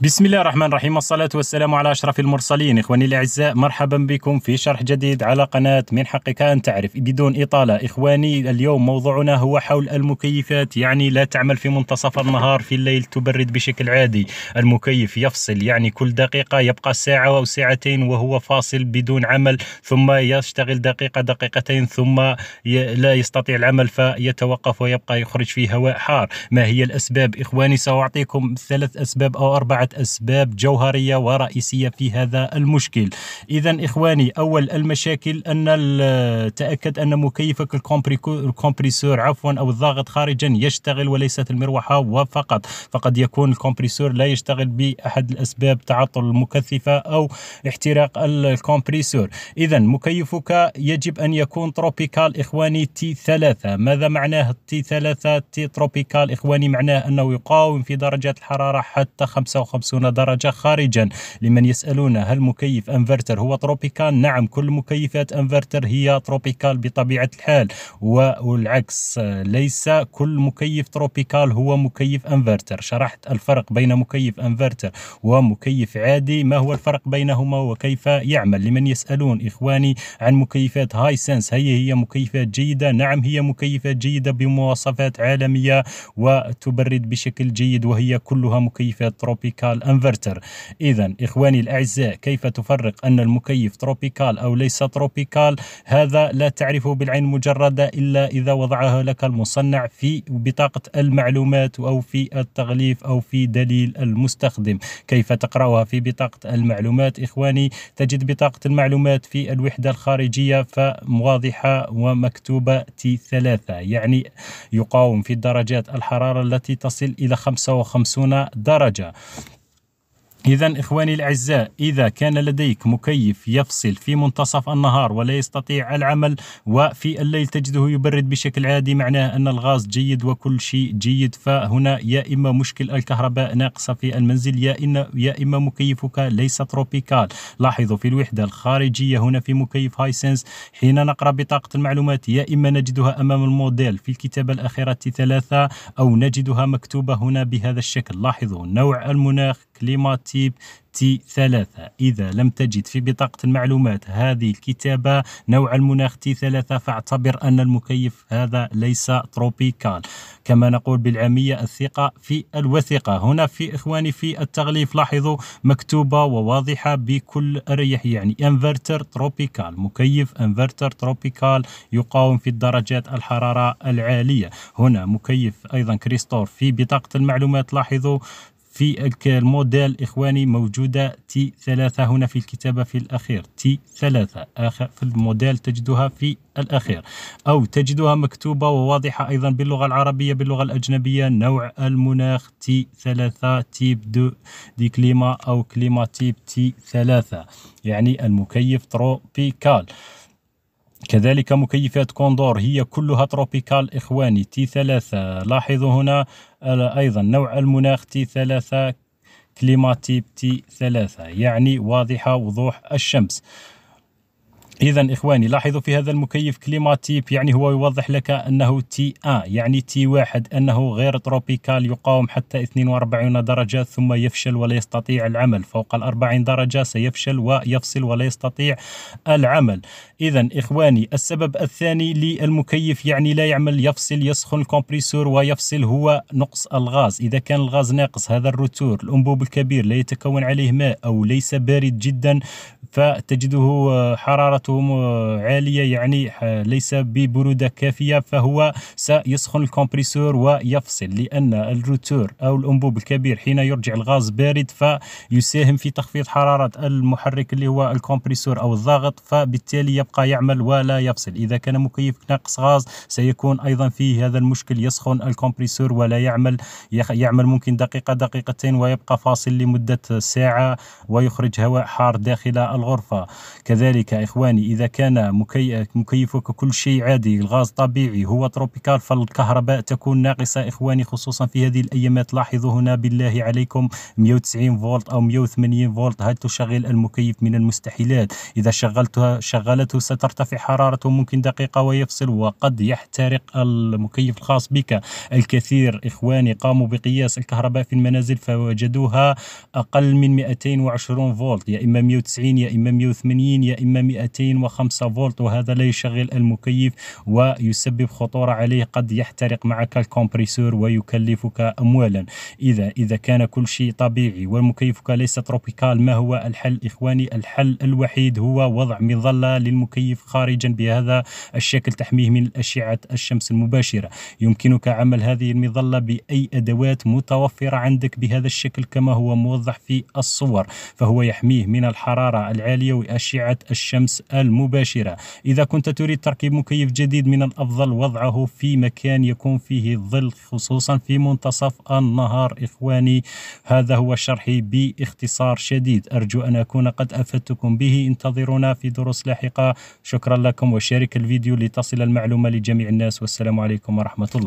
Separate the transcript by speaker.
Speaker 1: بسم الله الرحمن الرحيم والصلاة والسلام على أشرف المرسلين إخواني الأعزاء مرحبا بكم في شرح جديد على قناة من حقك أن تعرف بدون إطالة إخواني اليوم موضوعنا هو حول المكيفات يعني لا تعمل في منتصف النهار في الليل تبرد بشكل عادي المكيف يفصل يعني كل دقيقة يبقى ساعة أو ساعتين وهو فاصل بدون عمل ثم يشتغل دقيقة دقيقتين ثم لا يستطيع العمل فيتوقف ويبقى يخرج فيه هواء حار ما هي الأسباب إخواني سأعطيكم ثلاث أسباب أو أربعة أسباب جوهرية ورئيسية في هذا المشكل إذا إخواني أول المشاكل أن تأكد أن مكيفك الكمبريسور عفوا أو الضاغط خارجا يشتغل وليست المروحة وفقط فقد يكون الكمبريسور لا يشتغل بأحد الأسباب تعطل المكثفة أو احتراق الكمبريسور إذا مكيفك يجب أن يكون تروبيكال إخواني تي ثلاثة ماذا معناه تي ثلاثة تي تروبيكال إخواني معناه أنه يقاوم في درجات الحرارة حتى 55 50 درجة خارجا لمن يسألون هل مكيف انفرتر هو تروبيكال نعم كل مكيفات انفرتر هي تروبيكال بطبيعة الحال والعكس ليس كل مكيف تروبيكال هو مكيف انفرتر شرحت الفرق بين مكيف انفرتر ومكيف عادي ما هو الفرق بينهما وكيف يعمل لمن يسألون إخواني عن مكيفات هاي سنس هي هي مكيفات جيدة نعم هي مكيفات جيدة بمواصفات عالمية وتبرد بشكل جيد وهي كلها مكيفات تروبيكال تروبيكال انفرتر اذا اخواني الاعزاء كيف تفرق ان المكيف تروبيكال او ليس تروبيكال هذا لا تعرفه بالعين المجرده الا اذا وضعه لك المصنع في بطاقه المعلومات او في التغليف او في دليل المستخدم كيف تقراها في بطاقه المعلومات اخواني تجد بطاقه المعلومات في الوحده الخارجيه فواضحه ومكتوبه تي 3 يعني يقاوم في درجات الحراره التي تصل الى 55 درجه إذا إخواني الأعزاء إذا كان لديك مكيف يفصل في منتصف النهار ولا يستطيع العمل وفي الليل تجده يبرد بشكل عادي معناه أن الغاز جيد وكل شيء جيد فهنا يا إما مشكل الكهرباء ناقصة في المنزل يا إن يا إما مكيفك ليس تروبيكال لاحظوا في الوحدة الخارجية هنا في مكيف هايسنس حين نقرأ بطاقة المعلومات يا إما نجدها أمام الموديل في الكتابة الأخيرة ثلاثة أو نجدها مكتوبة هنا بهذا الشكل لاحظوا نوع المناخ كليما تيب تي ثلاثة إذا لم تجد في بطاقة المعلومات هذه الكتابة نوع المناخ تي ثلاثة فاعتبر أن المكيف هذا ليس تروبيكال كما نقول بالعامية الثقة في الوثيقة هنا في إخواني في التغليف لاحظوا مكتوبة وواضحة بكل أريح يعني انفرتر تروبيكال مكيف انفرتر تروبيكال يقاوم في الدرجات الحرارة العالية هنا مكيف أيضا كريستور في بطاقة المعلومات لاحظوا في الموديل إخواني موجودة تي ثلاثة هنا في الكتابة في الأخير تي ثلاثة آخر في الموديل تجدها في الأخير أو تجدها مكتوبة وواضحة أيضا باللغة العربية باللغة الأجنبية نوع المناخ تي ثلاثة تيب دو دي كليما أو كليما تيب تي ثلاثة يعني المكيف تروبيكال كذلك مكيفات كوندور هي كلها تروبيكال إخواني تي ثلاثة لاحظوا هنا آه، أيضا نوع المناخ تي ثلاثة كليماتيب تي ثلاثة يعني واضحة وضوح الشمس إذا إخواني لاحظوا في هذا المكيف كليماتيب يعني هو يوضح لك أنه تي آ يعني تي واحد أنه غير تروبيكال يقاوم حتى 42 درجة ثم يفشل ولا يستطيع العمل فوق ال 40 درجة سيفشل ويفصل ولا يستطيع العمل إذا إخواني السبب الثاني للمكيف يعني لا يعمل يفصل يسخن الكمبريسور ويفصل هو نقص الغاز إذا كان الغاز ناقص هذا الروتور الأنبوب الكبير لا يتكون عليه ماء أو ليس بارد جدا فتجده آه، حرارته آه، عالية يعني ليس ببرودة كافية فهو سيسخن الكمبريسور ويفصل لأن الروتور أو الأنبوب الكبير حين يرجع الغاز بارد فيساهم في تخفيض حرارة المحرك اللي هو الكمبريسور أو الضغط فبالتالي يبقى يعمل ولا يفصل إذا كان مكيفك ناقص غاز سيكون أيضا فيه هذا المشكل يسخن الكمبريسور ولا يعمل يعمل ممكن دقيقة دقيقتين ويبقى فاصل لمدة ساعة ويخرج هواء حار داخل الغاز الغرفة كذلك إخواني إذا كان مكيفك كل شيء عادي الغاز طبيعي هو تروبيكال فالكهرباء تكون ناقصة إخواني خصوصا في هذه الأيامات لاحظوا هنا بالله عليكم 190 فولت أو 180 فولت هل تشغل المكيف من المستحيلات إذا شغلتها شغلته سترتفع حرارته ممكن دقيقة ويفصل وقد يحترق المكيف الخاص بك الكثير إخواني قاموا بقياس الكهرباء في المنازل فوجدوها أقل من 220 فولت يا إما 190 يا إما 180 يا إما 205 فولت وهذا لا يشغل المكيف ويسبب خطورة عليه قد يحترق معك الكومبريسور ويكلفك أموالا إذا إذا كان كل شيء طبيعي ومكيفك ليس تروبيكال ما هو الحل إخواني الحل الوحيد هو وضع مظلة للمكيف خارجا بهذا الشكل تحميه من أشعة الشمس المباشرة يمكنك عمل هذه المظلة بأي أدوات متوفرة عندك بهذا الشكل كما هو موضح في الصور فهو يحميه من الحرارة العالية وأشعة الشمس المباشرة إذا كنت تريد تركيب مكيف جديد من الأفضل وضعه في مكان يكون فيه ظل خصوصا في منتصف النهار إخواني هذا هو شرحي باختصار شديد أرجو أن أكون قد أفدتكم به انتظرونا في دروس لاحقة شكرا لكم وشارك الفيديو لتصل المعلومة لجميع الناس والسلام عليكم ورحمة الله